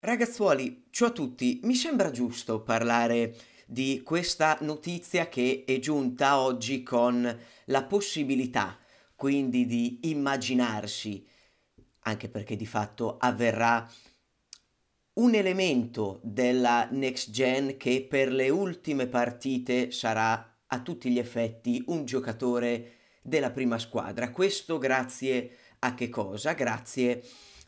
Ragazzuoli, ciao a tutti, mi sembra giusto parlare di questa notizia che è giunta oggi con la possibilità quindi di immaginarsi, anche perché di fatto avverrà un elemento della next gen che per le ultime partite sarà a tutti gli effetti un giocatore della prima squadra. Questo grazie a che cosa? Grazie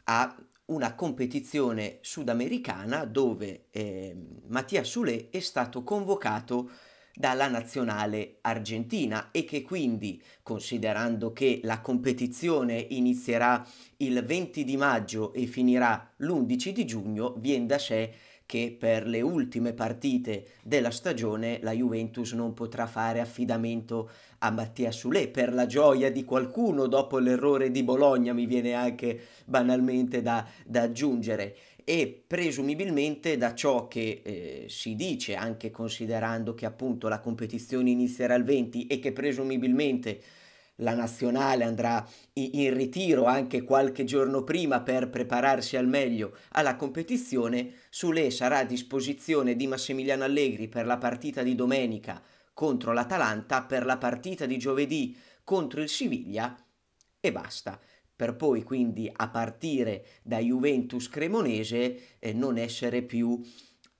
a una competizione sudamericana dove eh, Mattia Sule è stato convocato dalla nazionale argentina e che quindi, considerando che la competizione inizierà il 20 di maggio e finirà l'11 di giugno, viene da sé che per le ultime partite della stagione la Juventus non potrà fare affidamento a Mattia Sulé per la gioia di qualcuno dopo l'errore di Bologna mi viene anche banalmente da, da aggiungere e presumibilmente da ciò che eh, si dice anche considerando che appunto la competizione inizierà il 20 e che presumibilmente la nazionale andrà in ritiro anche qualche giorno prima per prepararsi al meglio alla competizione, Sule sarà a disposizione di Massimiliano Allegri per la partita di domenica contro l'Atalanta, per la partita di giovedì contro il Siviglia e basta. Per poi quindi a partire da Juventus Cremonese eh, non essere più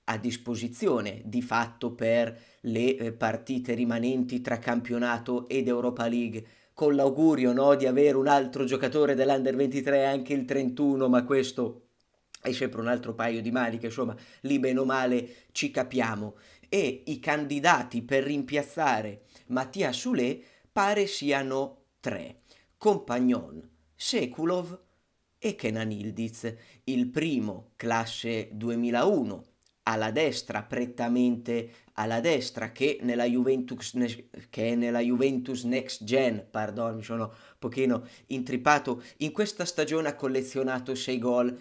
a disposizione di fatto per le eh, partite rimanenti tra campionato ed Europa League con l'augurio no, di avere un altro giocatore dell'Under 23 anche il 31, ma questo è sempre un altro paio di maniche, insomma, lì bene o male ci capiamo. E i candidati per rimpiazzare Mattia Sule pare siano tre, Compagnon, Sekulov e Kenan Ildiz, il primo classe 2001, alla destra prettamente alla destra che, nella Juventus, che è nella Juventus Next Gen, pardon, mi sono un pochino intripato, in questa stagione ha collezionato 6 gol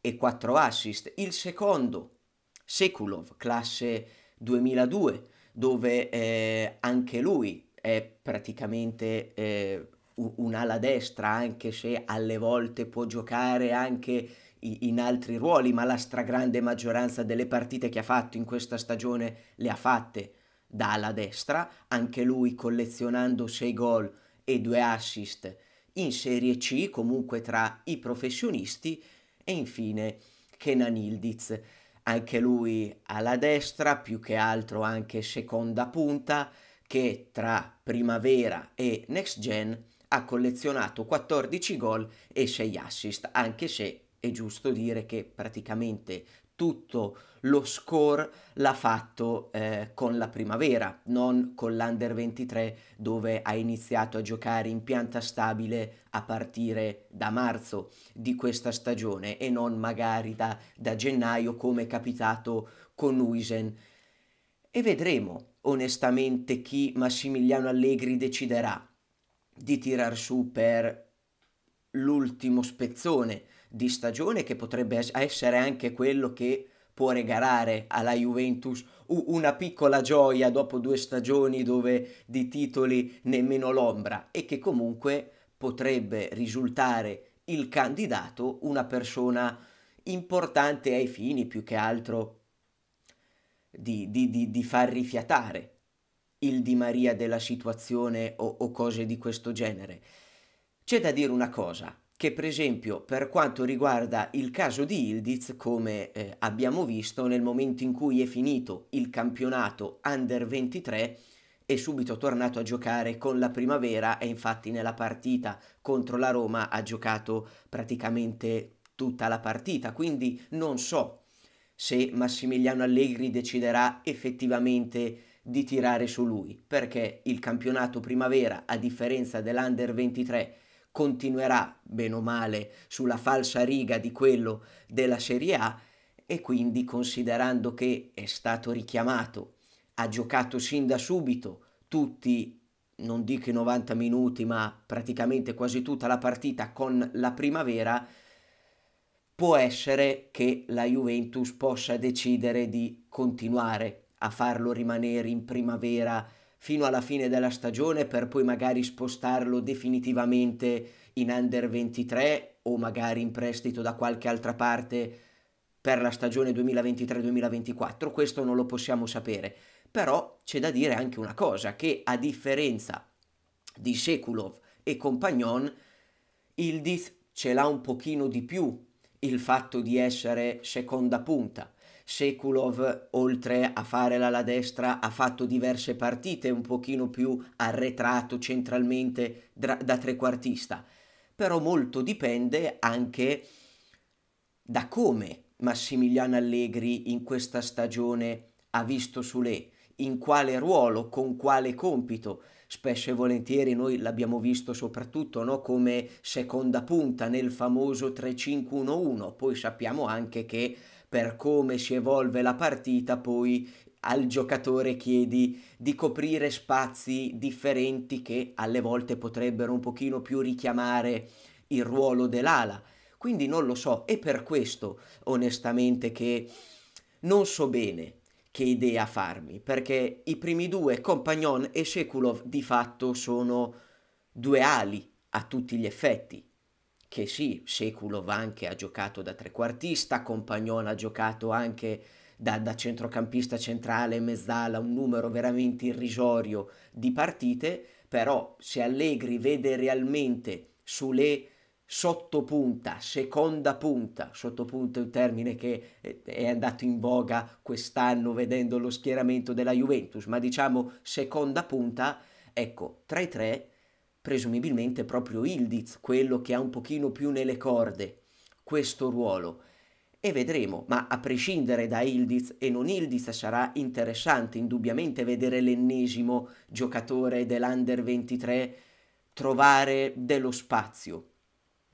e 4 assist. Il secondo, Sekulov, classe 2002, dove eh, anche lui è praticamente eh, un'ala destra, anche se alle volte può giocare anche in altri ruoli, ma la stragrande maggioranza delle partite che ha fatto in questa stagione le ha fatte da dalla destra, anche lui collezionando 6 gol e 2 assist in Serie C, comunque tra i professionisti, e infine Kenan Ildiz, anche lui alla destra, più che altro anche seconda punta, che tra Primavera e Next Gen ha collezionato 14 gol e 6 assist, anche se è giusto dire che praticamente tutto lo score l'ha fatto eh, con la primavera, non con l'Under 23 dove ha iniziato a giocare in pianta stabile a partire da marzo di questa stagione e non magari da, da gennaio come è capitato con Uisen. E vedremo onestamente chi Massimiliano Allegri deciderà di tirar su per l'ultimo spezzone di stagione che potrebbe essere anche quello che può regalare alla Juventus una piccola gioia dopo due stagioni dove di titoli nemmeno l'ombra e che comunque potrebbe risultare il candidato una persona importante ai fini più che altro di, di, di, di far rifiatare il Di Maria della situazione o, o cose di questo genere. C'è da dire una cosa, che per esempio per quanto riguarda il caso di Ildiz, come eh, abbiamo visto, nel momento in cui è finito il campionato Under 23 è subito tornato a giocare con la primavera e infatti nella partita contro la Roma ha giocato praticamente tutta la partita, quindi non so se Massimiliano Allegri deciderà effettivamente di tirare su lui, perché il campionato primavera, a differenza dell'Under 23, continuerà bene o male sulla falsa riga di quello della Serie A e quindi considerando che è stato richiamato, ha giocato sin da subito tutti, non dico i 90 minuti, ma praticamente quasi tutta la partita con la primavera, può essere che la Juventus possa decidere di continuare a farlo rimanere in primavera fino alla fine della stagione per poi magari spostarlo definitivamente in under 23 o magari in prestito da qualche altra parte per la stagione 2023-2024, questo non lo possiamo sapere. Però c'è da dire anche una cosa, che a differenza di Sekulov e Compagnon, Ildiz ce l'ha un pochino di più il fatto di essere seconda punta. Sekulov, oltre a fare l'ala destra, ha fatto diverse partite un pochino più arretrato centralmente da, da trequartista. Però molto dipende anche da come Massimiliano Allegri in questa stagione ha visto Sule, in quale ruolo, con quale compito. Spesso e volentieri noi l'abbiamo visto soprattutto no? come seconda punta nel famoso 3-5-1-1, poi sappiamo anche che per come si evolve la partita poi al giocatore chiedi di coprire spazi differenti che alle volte potrebbero un pochino più richiamare il ruolo dell'ala. Quindi non lo so, è per questo onestamente che non so bene che idea farmi, perché i primi due, Compagnon e Sekulov, di fatto sono due ali a tutti gli effetti, che sì, Sekulov anche ha giocato da trequartista, Compagnon ha giocato anche da, da centrocampista centrale, mezzala, un numero veramente irrisorio di partite, però se Allegri vede realmente sulle sottopunta, seconda punta, sottopunta è un termine che è andato in voga quest'anno vedendo lo schieramento della Juventus, ma diciamo seconda punta, ecco, tra i tre presumibilmente proprio Ildiz, quello che ha un pochino più nelle corde questo ruolo. E vedremo, ma a prescindere da Ildiz e non Ildiz sarà interessante indubbiamente vedere l'ennesimo giocatore dell'Under 23 trovare dello spazio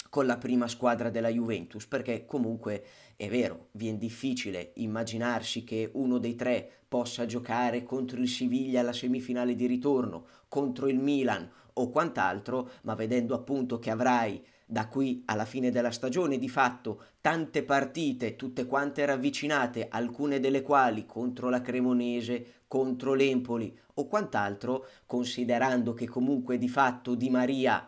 con la prima squadra della Juventus, perché comunque è vero, viene difficile immaginarsi che uno dei tre possa giocare contro il Siviglia alla semifinale di ritorno, contro il Milan o quant'altro, ma vedendo appunto che avrai da qui alla fine della stagione di fatto tante partite, tutte quante ravvicinate, alcune delle quali contro la Cremonese, contro l'Empoli o quant'altro, considerando che comunque di fatto Di Maria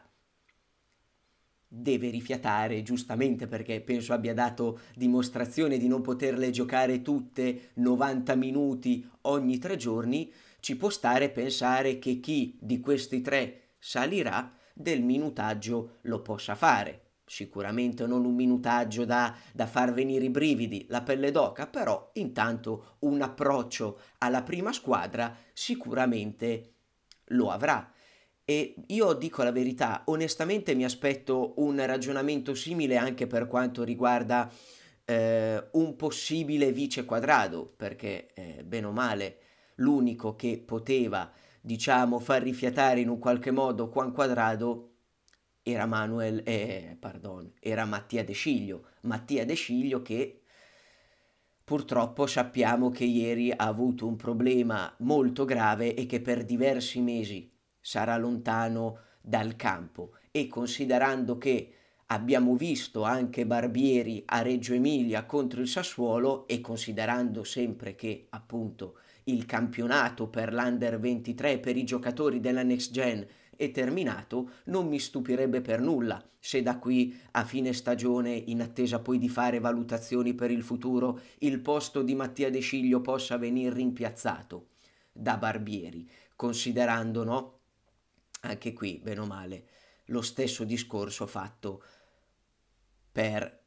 deve rifiatare giustamente perché penso abbia dato dimostrazione di non poterle giocare tutte 90 minuti ogni tre giorni, ci può stare pensare che chi di questi tre salirà, del minutaggio lo possa fare. Sicuramente non un minutaggio da, da far venire i brividi, la pelle d'oca, però intanto un approccio alla prima squadra sicuramente lo avrà. E io dico la verità, onestamente mi aspetto un ragionamento simile anche per quanto riguarda eh, un possibile vice quadrado, perché eh, bene o male l'unico che poteva diciamo, far rifiatare in un qualche modo Juan Quadrado era Manuel, eh, pardon, era Mattia De Sciglio. Mattia De Sciglio che purtroppo sappiamo che ieri ha avuto un problema molto grave e che per diversi mesi sarà lontano dal campo e considerando che abbiamo visto anche Barbieri a Reggio Emilia contro il Sassuolo e considerando sempre che appunto il campionato per l'Under 23 per i giocatori della Next Gen è terminato, non mi stupirebbe per nulla se da qui a fine stagione, in attesa poi di fare valutazioni per il futuro, il posto di Mattia De Sciglio possa venir rimpiazzato da Barbieri, considerando, no? Anche qui, bene o male, lo stesso discorso fatto per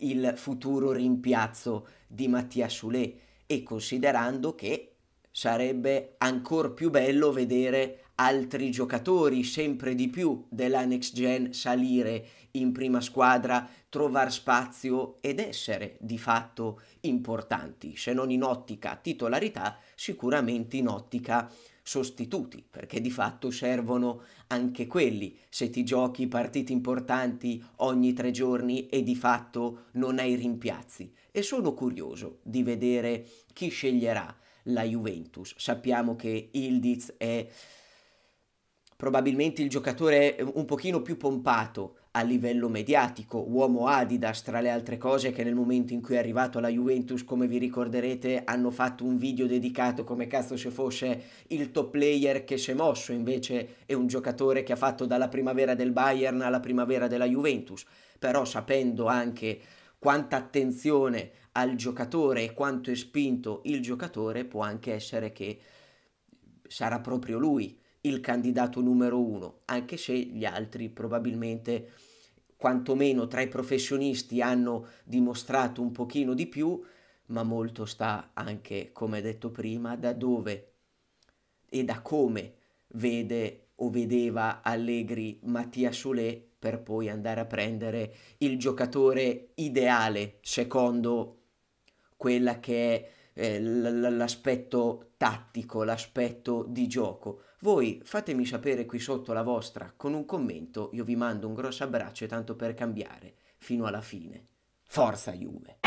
il futuro rimpiazzo di Mattia Soulet e considerando che sarebbe ancora più bello vedere altri giocatori sempre di più della next gen salire in prima squadra, trovare spazio ed essere di fatto importanti, se non in ottica titolarità, sicuramente in ottica sostituti, perché di fatto servono anche quelli. Se ti giochi partiti importanti ogni tre giorni e di fatto non hai rimpiazzi. E sono curioso di vedere chi sceglierà la Juventus. Sappiamo che Ildiz è probabilmente il giocatore un pochino più pompato a livello mediatico, uomo Adidas tra le altre cose che nel momento in cui è arrivato alla Juventus, come vi ricorderete, hanno fatto un video dedicato come cazzo se fosse il top player che si è mosso, invece è un giocatore che ha fatto dalla primavera del Bayern alla primavera della Juventus, però sapendo anche quanta attenzione al giocatore e quanto è spinto il giocatore, può anche essere che sarà proprio lui il candidato numero uno, anche se gli altri probabilmente quantomeno tra i professionisti hanno dimostrato un pochino di più, ma molto sta anche, come detto prima, da dove e da come vede o vedeva Allegri Mattia Solé per poi andare a prendere il giocatore ideale secondo quella che è eh, l'aspetto tattico, l'aspetto di gioco. Voi fatemi sapere qui sotto la vostra con un commento, io vi mando un grosso abbraccio e tanto per cambiare fino alla fine. Forza Juve!